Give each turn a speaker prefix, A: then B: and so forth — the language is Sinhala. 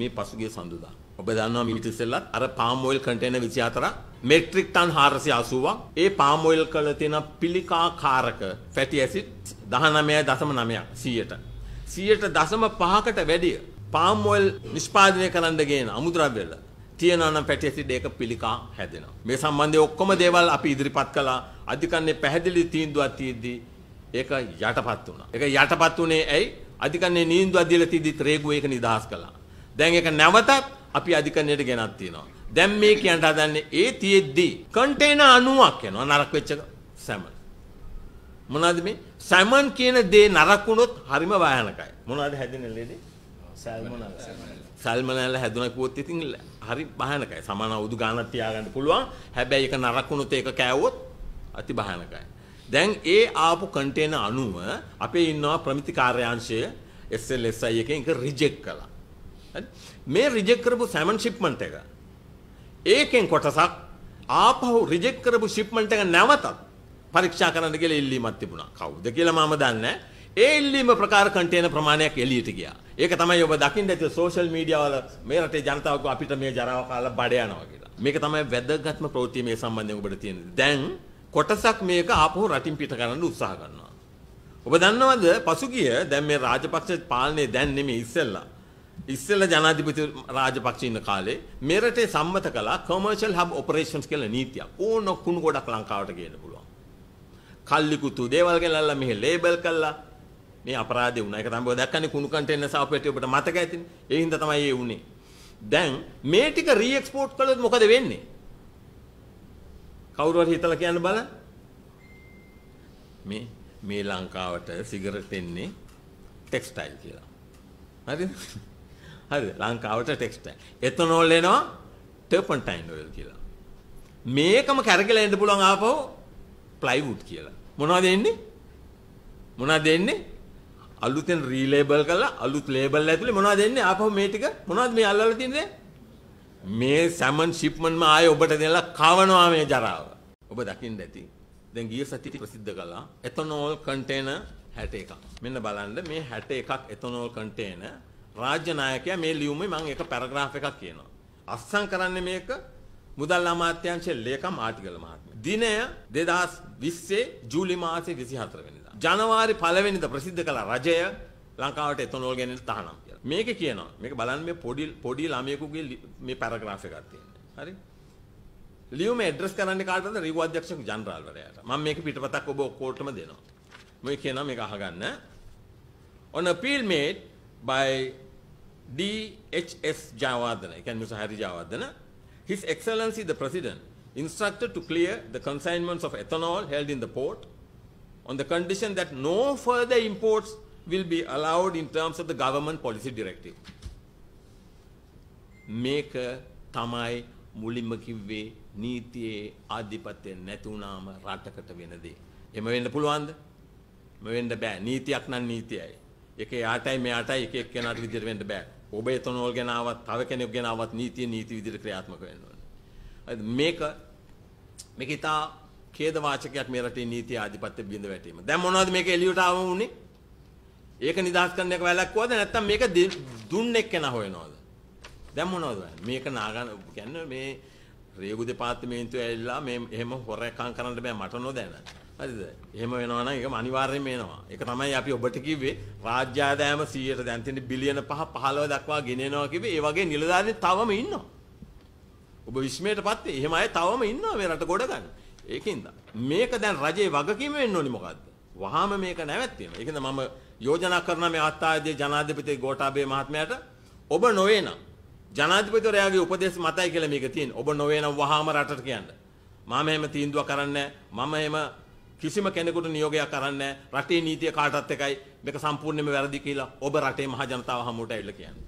A: මේ පසුගිය සඳුදා. ඔබ දන්නවා මීට ඉස්සෙල්ලත් අර පාම් ඔයිල් කන්ටේනර් 24ක් මෙට්‍රික් ටන් 480ක් ඒ පාම් ඔයිල් වල තියෙන පිළිකාකාරක ෆැටි ඇසිඩ් 19.9ක් 100ට 100.5කට වැඩිය පාම් ඔයිල් නිෂ්පාදනය කරන්න ගේන අමුද්‍රව්‍ය වල තියෙනවා නම් ෆැටි ඇසිඩ් ඒක පිළිකා හැදෙනවා. මේ සම්බන්ධයෙන් ඔක්කොම දේවල් අපි ඉදිරිපත් කළා. අධිකන්නේ පැහැදිලි තීන්දුවක් තියෙද්දී ඒක යටපත් වුණා. ඒක යටපත් උනේ ඇයි? අධිකන්නේ නීන්දුවක් දීලා තියද්දි රේගුව ඒක නිදහස් කළා. දැන් ඒක නැවතත් අපි අධිකරණයට ගෙනත් තියෙනවා. දැන් මේ කියන්න හදන්නේ ඒ තියෙද්දි කන්ටේනර් 90ක් යනවා නරක වෙච්ච සැමන්. මොනවද මේ? සැමන් කියන දේ නරක වුණොත් හරිම භයානකයි. මොනවද හැදෙන්නේ ලෙඩේ? සල්මොනල්ලා. සල්මනල්ලා හැදුනා කිව්වොත් ඉතින් හරි භයානකයි. සමාන අවුදු ගානක් තියාගන්න පුළුවන්. හැබැයි ඒක නරක වුණොත් ඒක කෑවොත් අති භයානකයි. දැන් ඒ ආපු කන්ටේනර් 90 අපේ ඉන්නවා ප්‍රමිති කාර්යාංශයේ SLSI එකෙන් ඒක රිජෙක්ට් කළා. මේ රිජෙක්ට් කරපු සැමන් ෂිප්මන්ට් එක ඒකෙන් කොටසක් ආපහු රිජෙක්ට් කරපු ෂිප්මන්ට් එක නැවතත් පරීක්ෂා කරන්න කියලා ඉල්ලීමක් තිබුණා. කවුද කියලා මම දන්නේ ඒ ඉල්ලීම ප්‍රකාර කන්ටේනර් ප්‍රමාණයක් එළියට ගියා. ඒක තමයි ඔබ දකින්න ඇති සෝෂල් මීඩියා වල මේ රටේ ජනතාවක අපිට මේ ජරාව කාලා බඩ යනවා කියලා. මේක තමයි වැදගත්ම ප්‍රවෘත්තිය මේ සම්බන්ධයෙන් ඔබට තියෙන. දැන් කොටසක් මේක ආපහු රටින් පිට කරන්න උත්සාහ කරනවා. ඔබ දන්නවද පසුගිය දැන් මේ රාජපක්ෂ පාලනේ දැන් නෙමෙයි ඉස්සෙල්ලා ඉස්සෙල්ල ජනාධිපති රාජපක්ෂ ඉන්න කාලේ මෙරටේ සම්මත කළා කොමර්ෂල් හබ් ඔපරේෂන්ස් කියලා නීතියක්. ඕන කුණු ගොඩක් ලංකාවට ගේන්න පුළුවන්. කල්ලිකුතු දේවල් ගෙනල්ලා මෙහි ලේබල් කළා. මේ අපරාධය වුණා. ඒක තමයි ඔය දැක්කනේ කුණු කන්ටේනර් සාපේටි ඔබට මතක ඇතිනේ. ඒ හින්දා තමයි ඒ වුනේ. දැන් මේ ටික රීඑක්ස්පෝට් කළොත් මොකද වෙන්නේ? කවුරු හරි හිතලා කියන්න බලන්න. මේ මේ ලංකාවට සිගරට් එන්නේ ටෙක්ස්ටයිල් කියලා. හරිද? හරිද? ලංකාවට ටෙක්ස්ටයිල්. එතනෝල් එනවා ටර්පන්ටයින් ඔයිල් කියලා. මේකම කැරකලා එන්න පුළුවන් ආපහු ප්ලයිවුඩ් කියලා. මොනවද එන්නේ? මොනවද එන්නේ? අලුතෙන් රීලේබල් කරලා අලුත් ලේබල් ඇතුලේ මොනවද එන්නේ? ආපහු මේ ටික මොනවද මේ අල්ලලා තියෙන්නේ? මේ සැමන් ෂිප්මන්ම ආයේ ඔබට දෙනලා කවනවා මේ ජරාව. ඔබ දකින්න ඇති. දැන් ගිය සතියේ ප්‍රසිද්ධ කළා එතනෝල් කන්ටේනර් 61ක්. මෙන්න බලන්න මේ 61ක් එතනෝල් කන්ටේනර් රාජ්‍ය නායකයා මේ ලියුමේ මම එක පැරග්‍රාෆ් එකක් කියනවා. අස්සම් කරන්නේ මේක මුදල් අමාත්‍යාංශයේ ලේකම් ආටිගල මහත්මිය. දිනය 2020 ජූලි මාසේ 24 වෙනිදා. ජනවාරි 1 වෙනිදා ප්‍රසිද්ධ කළ රජය ලංකාවට එතනෝල් ගැන තහනම් කියලා. මේක කියනවා. මේක බලන්න මේ පොඩි පොඩි ළමයෙකුගේ මේ පැරග්‍රාෆ් එකක් තියෙනවා. හරි. ලියුම ඇඩ්‍රස් කරන්න කාටද රිගු අධ්‍යක්ෂක ජනරාල්වරයාට. මම මේක පිටපතක් ඔබ ඔක්කොටම දෙනවා. මොකද කියනවා මේක අහගන්න. On appeal made by DHS Jawadana, Mr. Hari Jawadana, His Excellency the President instructed to clear the consignments of ethanol held in the port on the condition that no further imports will be allowed in terms of the government policy directive. මේක තමයි මුලින්ම කිව්වේ නීතියේ ආධිපත්‍යය නැති වුණාම රටකට වෙන දේ. එම වෙන්න පුළුවන්ද? එම වෙන්න බෑ. නීතියක් නම් නීතියයි. එක එයාටයි මෙයාටයි එක එක්කෙනාට විදිහට වෙන්න බෑ. ඔබ එතනෝල් ගෙනාවත් තව කෙනෙක් ගෙනාවත් නීතිය නීති විදිහට ක්‍රියාත්මක වෙන්න ඕනේ. මේක මේක ඉතා ඛේදවාචකයක් මේ රටේ නීති ආධිපත්‍ය බිඳ වැටීම. දැන් මොනවද මේක එළියට ආවම උනේ? ඒක නිදහස් කරන එක වැලක්වුවද නැත්නම් මේක දුන්නේ කෙනා හොයනවද? දැන් මොනවද මේක නාගන කියන්නේ මේ රේගු දෙපාර්තමේන්තුව ඇවිල්ලා මේ එහෙම හොරකම් කරන්න බෑ මට නොදැන. හරිද? එහෙම වෙනවා නම් ඒක අනිවාර්යයෙන්ම එනවා. ඒක තමයි අපි ඔබට කිව්වේ රාජ්‍ය ආදායම 100ට දැන් තියෙන බිලියන 5 15 දක්වා ගෙනෙනවා කිව්වේ. ඒ වගේ නිලධාරීන් තවම ඉන්නවා. ඔබ විශ්මයටපත් වෙයි. එහෙම අය තවම ඉන්නවා මේ රට ගොඩ ගන්න. ඒකින්ද මේක දැන් රජයේ වගකීම වෙන්න ඕනි මොකද්ද? වහාම මේක නැවැත්වීම. ඒකින්ද මම යෝජනා කරන මේ ආත්තාදී ජනාධිපති ගෝඨාභය මහත්මයාට ඔබ නොවේ නම් ජනාධිපතිවරයාගේ උපදේශ මතයි කියලා මේක තියෙන. ඔබ නොවේ නම් වහාම රටට කියන්න. මම එහෙම තීන්දුවක් කරන්නේ මම එහෙම කිසිම කෙනෙකුට නියෝගයක් කරන්නේ රටේ නීතිය කාටත් එකයි. මේක සම්පූර්ණයෙන්ම වැරදි කියලා ඔබ රටේ මහ ජනතාව හමුවට ඇවිල්ලා කියන්නේ.